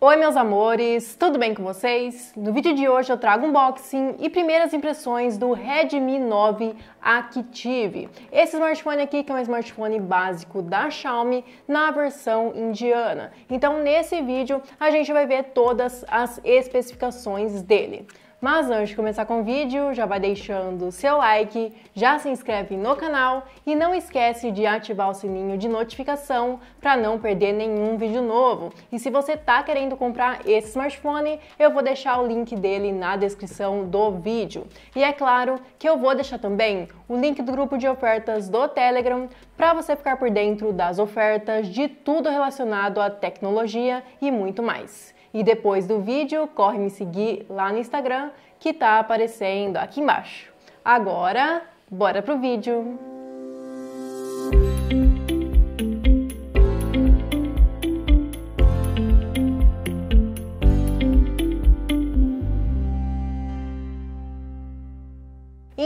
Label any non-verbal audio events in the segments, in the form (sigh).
Oi meus amores, tudo bem com vocês? No vídeo de hoje eu trago unboxing e primeiras impressões do Redmi 9 Active. Esse smartphone aqui que é um smartphone básico da Xiaomi na versão indiana. Então nesse vídeo a gente vai ver todas as especificações dele. Mas antes de começar com o vídeo, já vai deixando seu like, já se inscreve no canal e não esquece de ativar o sininho de notificação para não perder nenhum vídeo novo. E se você tá querendo comprar esse smartphone, eu vou deixar o link dele na descrição do vídeo. E é claro que eu vou deixar também o link do grupo de ofertas do Telegram para você ficar por dentro das ofertas de tudo relacionado à tecnologia e muito mais. E depois do vídeo, corre me seguir lá no Instagram que tá aparecendo aqui embaixo. Agora, bora pro vídeo!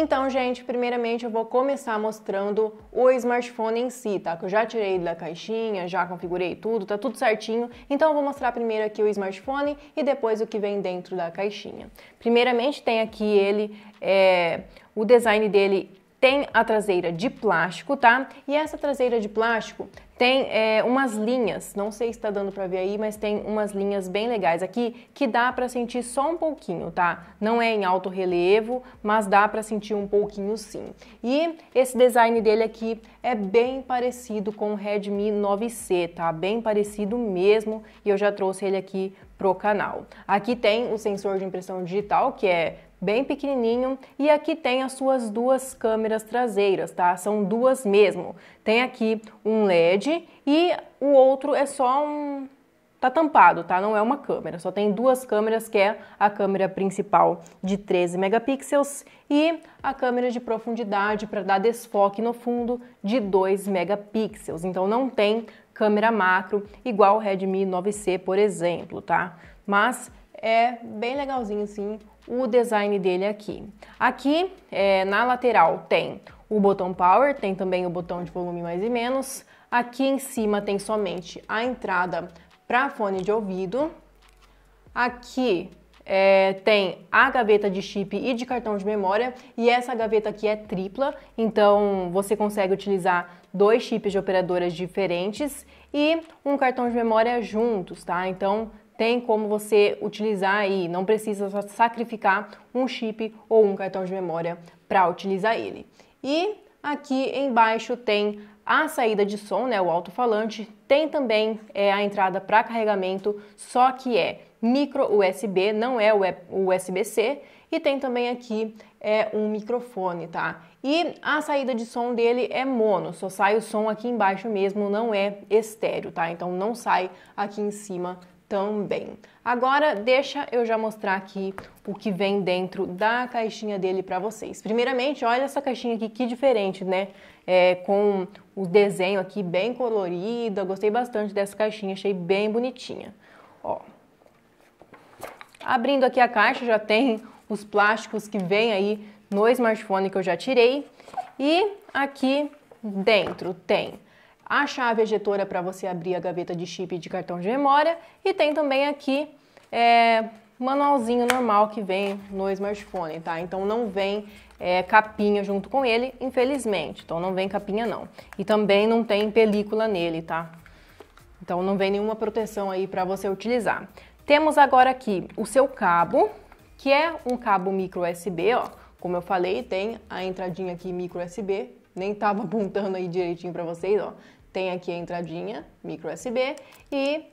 Então, gente, primeiramente eu vou começar mostrando o smartphone em si, tá? Que eu já tirei da caixinha, já configurei tudo, tá tudo certinho. Então eu vou mostrar primeiro aqui o smartphone e depois o que vem dentro da caixinha. Primeiramente tem aqui ele, é... o design dele tem a traseira de plástico, tá? E essa traseira de plástico tem é, umas linhas, não sei se tá dando pra ver aí, mas tem umas linhas bem legais aqui que dá pra sentir só um pouquinho, tá? Não é em alto relevo, mas dá pra sentir um pouquinho sim. E esse design dele aqui é bem parecido com o Redmi 9C, tá? Bem parecido mesmo, e eu já trouxe ele aqui pro canal. Aqui tem o sensor de impressão digital, que é bem pequenininho. E aqui tem as suas duas câmeras traseiras, tá? São duas mesmo. Tem aqui um LED e o outro é só um... Tá tampado, tá? Não é uma câmera, só tem duas câmeras, que é a câmera principal de 13 megapixels e a câmera de profundidade para dar desfoque no fundo de 2 megapixels. Então não tem câmera macro igual o Redmi 9C, por exemplo, tá? Mas é bem legalzinho assim o design dele aqui. Aqui é, na lateral tem o botão power, tem também o botão de volume mais e menos. Aqui em cima tem somente a entrada para fone de ouvido. Aqui é, tem a gaveta de chip e de cartão de memória, e essa gaveta aqui é tripla, então você consegue utilizar dois chips de operadoras diferentes e um cartão de memória juntos, tá? Então tem como você utilizar e não precisa sacrificar um chip ou um cartão de memória para utilizar ele. E aqui embaixo tem a saída de som, né, o alto-falante, tem também é, a entrada para carregamento, só que é micro USB, não é USB-C, e tem também aqui é, um microfone, tá? E a saída de som dele é mono, só sai o som aqui embaixo mesmo, não é estéreo, tá? Então não sai aqui em cima também. Agora deixa eu já mostrar aqui o que vem dentro da caixinha dele para vocês. Primeiramente, olha essa caixinha aqui, que diferente, né? É, com o desenho aqui bem colorido, eu gostei bastante dessa caixinha, achei bem bonitinha. Ó. Abrindo aqui a caixa, já tem os plásticos que vem aí no smartphone que eu já tirei. E aqui dentro tem a chave ejetora para você abrir a gaveta de chip de cartão de memória e tem também aqui é, manualzinho normal que vem no smartphone, tá? Então não vem é, capinha junto com ele, infelizmente. Então não vem capinha não. E também não tem película nele, tá? Então não vem nenhuma proteção aí para você utilizar. Temos agora aqui o seu cabo, que é um cabo micro USB, ó. Como eu falei, tem a entradinha aqui micro USB nem tava apontando aí direitinho para vocês, ó. Tem aqui a entradinha micro USB e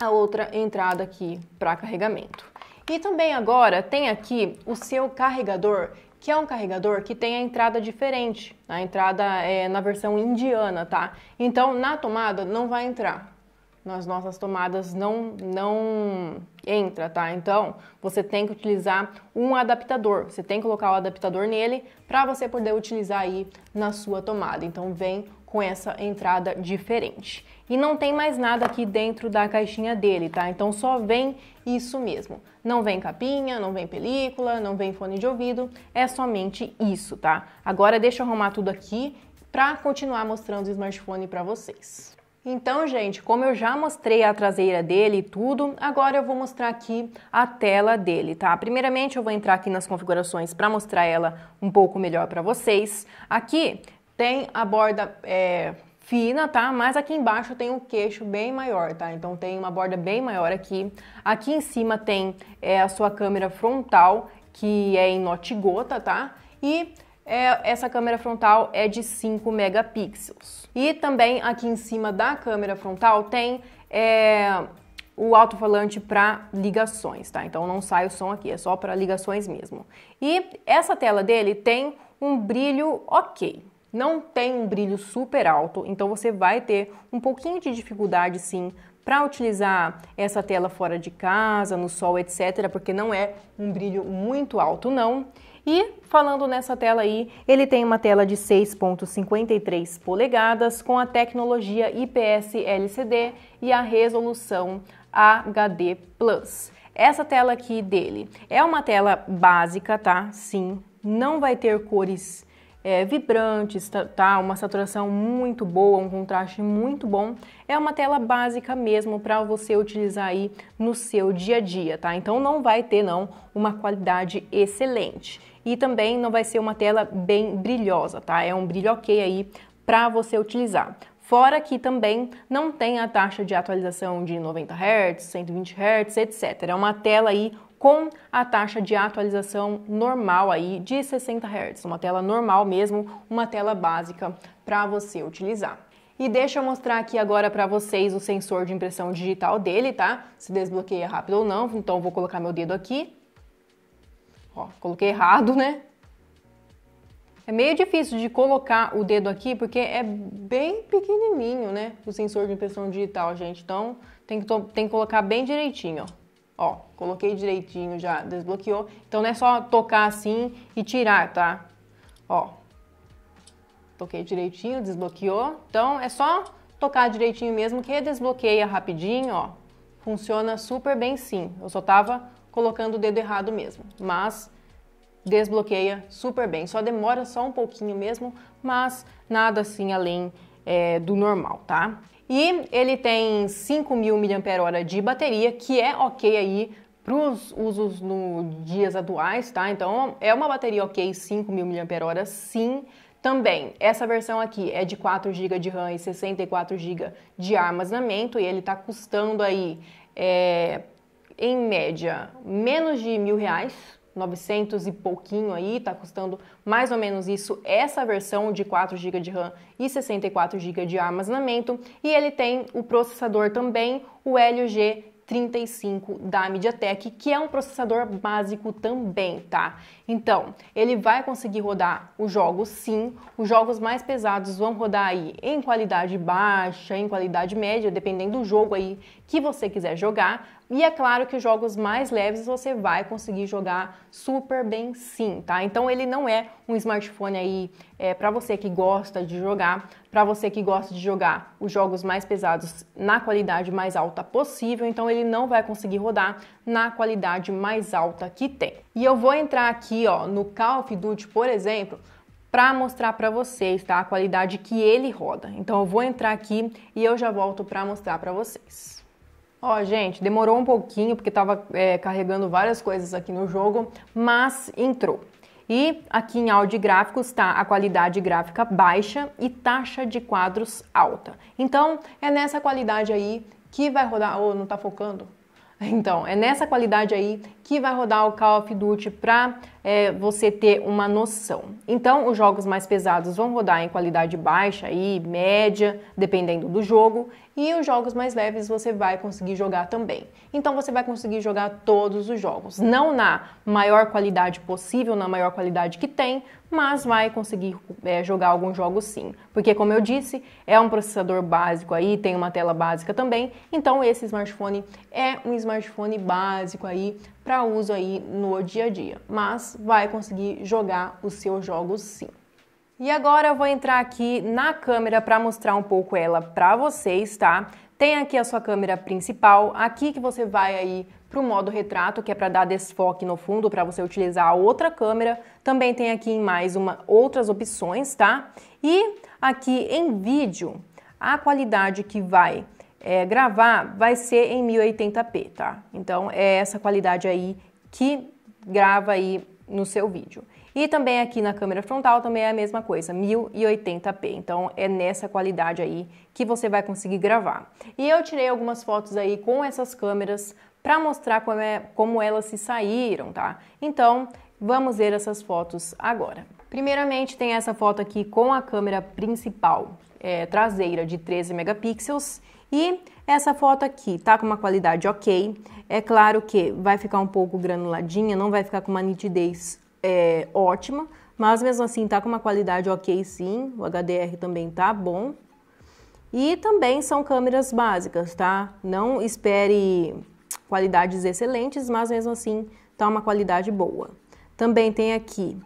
a outra entrada aqui para carregamento. E também agora tem aqui o seu carregador, que é um carregador que tem a entrada diferente. A entrada é na versão indiana, tá? Então na tomada não vai entrar. Nas nossas tomadas não não entra, tá? Então, você tem que utilizar um adaptador. Você tem que colocar o adaptador nele para você poder utilizar aí na sua tomada. Então, vem com essa entrada diferente. E não tem mais nada aqui dentro da caixinha dele, tá? Então só vem isso mesmo. Não vem capinha, não vem película, não vem fone de ouvido, é somente isso, tá? Agora deixa eu arrumar tudo aqui para continuar mostrando o smartphone para vocês. Então, gente, como eu já mostrei a traseira dele e tudo, agora eu vou mostrar aqui a tela dele, tá? Primeiramente, eu vou entrar aqui nas configurações para mostrar ela um pouco melhor para vocês. Aqui tem a borda é, fina, tá? Mas aqui embaixo tem um queixo bem maior, tá? Então tem uma borda bem maior aqui. Aqui em cima tem é, a sua câmera frontal, que é em note gota, tá? E é, essa câmera frontal é de 5 megapixels. E também aqui em cima da câmera frontal tem é, o alto-falante para ligações, tá? Então não sai o som aqui, é só para ligações mesmo. E essa tela dele tem um brilho ok, não tem um brilho super alto, então você vai ter um pouquinho de dificuldade sim para utilizar essa tela fora de casa, no sol, etc, porque não é um brilho muito alto não. E falando nessa tela aí, ele tem uma tela de 6.53 polegadas com a tecnologia IPS LCD e a resolução HD+. Essa tela aqui dele é uma tela básica, tá? Sim, não vai ter cores é, vibrantes, tá? tá? Uma saturação muito boa, um contraste muito bom. É uma tela básica mesmo para você utilizar aí no seu dia a dia, tá? Então não vai ter não uma qualidade excelente e também não vai ser uma tela bem brilhosa, tá? É um brilho ok aí para você utilizar. Fora que também não tem a taxa de atualização de 90 Hz, 120 Hz, etc. É uma tela aí com a taxa de atualização normal aí de 60 Hz, uma tela normal mesmo, uma tela básica para você utilizar. E deixa eu mostrar aqui agora para vocês o sensor de impressão digital dele, tá? Se desbloqueia rápido ou não, então vou colocar meu dedo aqui Ó, coloquei errado, né? É meio difícil de colocar o dedo aqui porque é bem pequenininho, né? O sensor de impressão digital, gente. Então tem que, tem que colocar bem direitinho, ó. Ó, coloquei direitinho, já desbloqueou. Então não é só tocar assim e tirar, tá? Ó, toquei direitinho, desbloqueou. Então é só tocar direitinho mesmo que desbloqueia rapidinho, ó. Funciona super bem sim. Eu só tava colocando o dedo errado mesmo, mas desbloqueia super bem. Só demora só um pouquinho mesmo, mas nada assim além é, do normal, tá? E ele tem 5.000 mAh de bateria, que é ok aí para os usos no dias atuais, tá? Então é uma bateria ok, 5.000 mAh sim, também, essa versão aqui é de 4 GB de RAM e 64 GB de armazenamento e ele está custando aí é, em média, menos de mil reais, 900 e pouquinho aí, tá custando mais ou menos isso, essa versão de 4 GB de RAM e 64 GB de armazenamento, e ele tem o processador também, o Helio G 35 da MediaTek, que é um processador básico também, tá? Então, ele vai conseguir rodar os jogos sim, os jogos mais pesados vão rodar aí em qualidade baixa, em qualidade média, dependendo do jogo aí que você quiser jogar, e é claro que os jogos mais leves você vai conseguir jogar super bem sim, tá? Então ele não é um smartphone aí é, para você que gosta de jogar, para você que gosta de jogar os jogos mais pesados na qualidade mais alta possível, então ele não vai conseguir rodar na qualidade mais alta que tem. E eu vou entrar aqui, ó, no Call of Duty, por exemplo, para mostrar para vocês, tá? A qualidade que ele roda. Então eu vou entrar aqui e eu já volto para mostrar para vocês. Ó, oh, gente, demorou um pouquinho porque estava é, carregando várias coisas aqui no jogo, mas entrou. E aqui em áudio e gráficos está a qualidade gráfica baixa e taxa de quadros alta. Então, é nessa qualidade aí que vai rodar. Ô, oh, não está focando? (laughs) Então, é nessa qualidade aí que vai rodar o Call of Duty para é, você ter uma noção. Então, os jogos mais pesados vão rodar em qualidade baixa e média, dependendo do jogo, e os jogos mais leves você vai conseguir jogar também. Então, você vai conseguir jogar todos os jogos, não na maior qualidade possível, na maior qualidade que tem, mas vai conseguir é, jogar alguns jogos sim, porque como eu disse, é um processador básico aí, tem uma tela básica também, então esse smartphone é um smartphone básico aí para uso aí no dia a dia, mas vai conseguir jogar os seus jogos sim. E agora eu vou entrar aqui na câmera para mostrar um pouco ela para vocês, tá? Tem aqui a sua câmera principal, aqui que você vai aí para o modo retrato, que é para dar desfoque no fundo, para você utilizar a outra câmera. Também tem aqui em mais uma, outras opções, tá? E aqui em vídeo, a qualidade que vai é, gravar vai ser em 1080p, tá? Então é essa qualidade aí que grava aí no seu vídeo. E também aqui na câmera frontal também é a mesma coisa, 1080p. Então é nessa qualidade aí que você vai conseguir gravar. E eu tirei algumas fotos aí com essas câmeras para mostrar como, é, como elas se saíram, tá? Então vamos ver essas fotos agora. Primeiramente tem essa foto aqui com a câmera principal, é, traseira de 13 megapixels e essa foto aqui tá com uma qualidade ok. É claro que vai ficar um pouco granuladinha, não vai ficar com uma nitidez é, ótima, mas mesmo assim tá com uma qualidade ok sim. O HDR também tá bom. E também são câmeras básicas, tá? Não espere qualidades excelentes, mas mesmo assim tá uma qualidade boa. Também tem aqui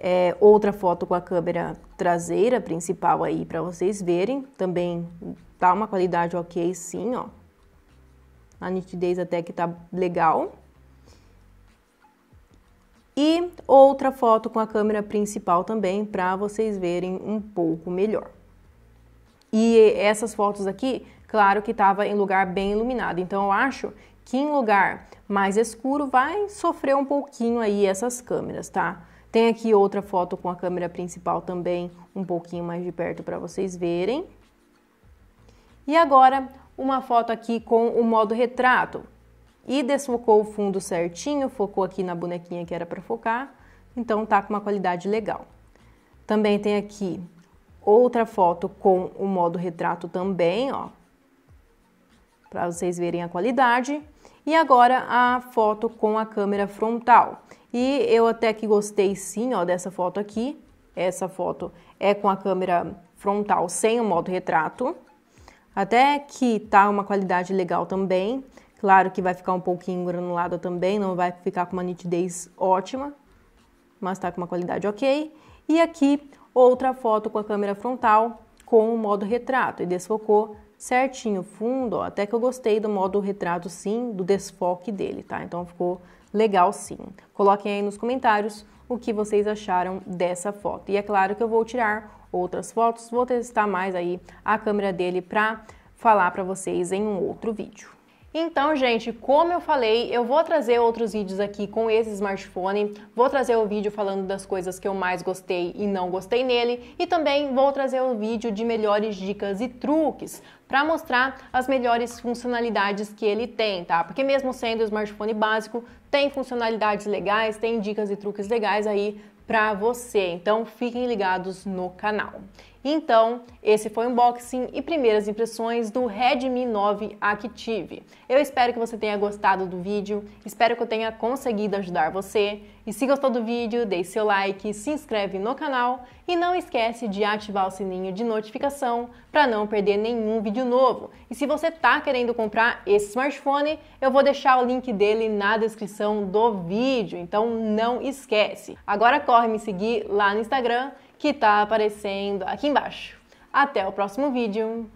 é, outra foto com a câmera traseira principal aí para vocês verem. Também tá uma qualidade ok sim, ó. A nitidez até que tá legal. E outra foto com a câmera principal também para vocês verem um pouco melhor. E essas fotos aqui, claro que estava em lugar bem iluminado. Então eu acho que em lugar mais escuro vai sofrer um pouquinho aí essas câmeras, tá? Tem aqui outra foto com a câmera principal também, um pouquinho mais de perto para vocês verem. E agora, uma foto aqui com o modo retrato. E desfocou o fundo certinho, focou aqui na bonequinha que era para focar, então tá com uma qualidade legal. Também tem aqui outra foto com o modo retrato também, ó, para vocês verem a qualidade. E agora a foto com a câmera frontal. E eu até que gostei sim, ó, dessa foto aqui. Essa foto é com a câmera frontal sem o modo retrato. Até que tá uma qualidade legal também. Claro que vai ficar um pouquinho granulada também, não vai ficar com uma nitidez ótima, mas tá com uma qualidade ok. E aqui outra foto com a câmera frontal com o modo retrato e desfocou certinho fundo, ó, até que eu gostei do modo retrato sim, do desfoque dele, tá? Então ficou legal sim. Coloquem aí nos comentários o que vocês acharam dessa foto. E é claro que eu vou tirar outras fotos, vou testar mais aí a câmera dele para falar para vocês em um outro vídeo. Então, gente, como eu falei, eu vou trazer outros vídeos aqui com esse smartphone, vou trazer o vídeo falando das coisas que eu mais gostei e não gostei nele, e também vou trazer o vídeo de melhores dicas e truques para mostrar as melhores funcionalidades que ele tem, tá? Porque mesmo sendo um smartphone básico, tem funcionalidades legais, tem dicas e truques legais aí para você. Então fiquem ligados no canal. Então, esse foi o unboxing e primeiras impressões do Redmi 9 Active. Eu espero que você tenha gostado do vídeo, espero que eu tenha conseguido ajudar você. E se gostou do vídeo, deixe seu like, se inscreve no canal e não esquece de ativar o sininho de notificação para não perder nenhum vídeo novo. E se você está querendo comprar esse smartphone, eu vou deixar o link dele na descrição do vídeo, então não esquece. Agora corre me seguir lá no Instagram que está aparecendo aqui embaixo. Até o próximo vídeo!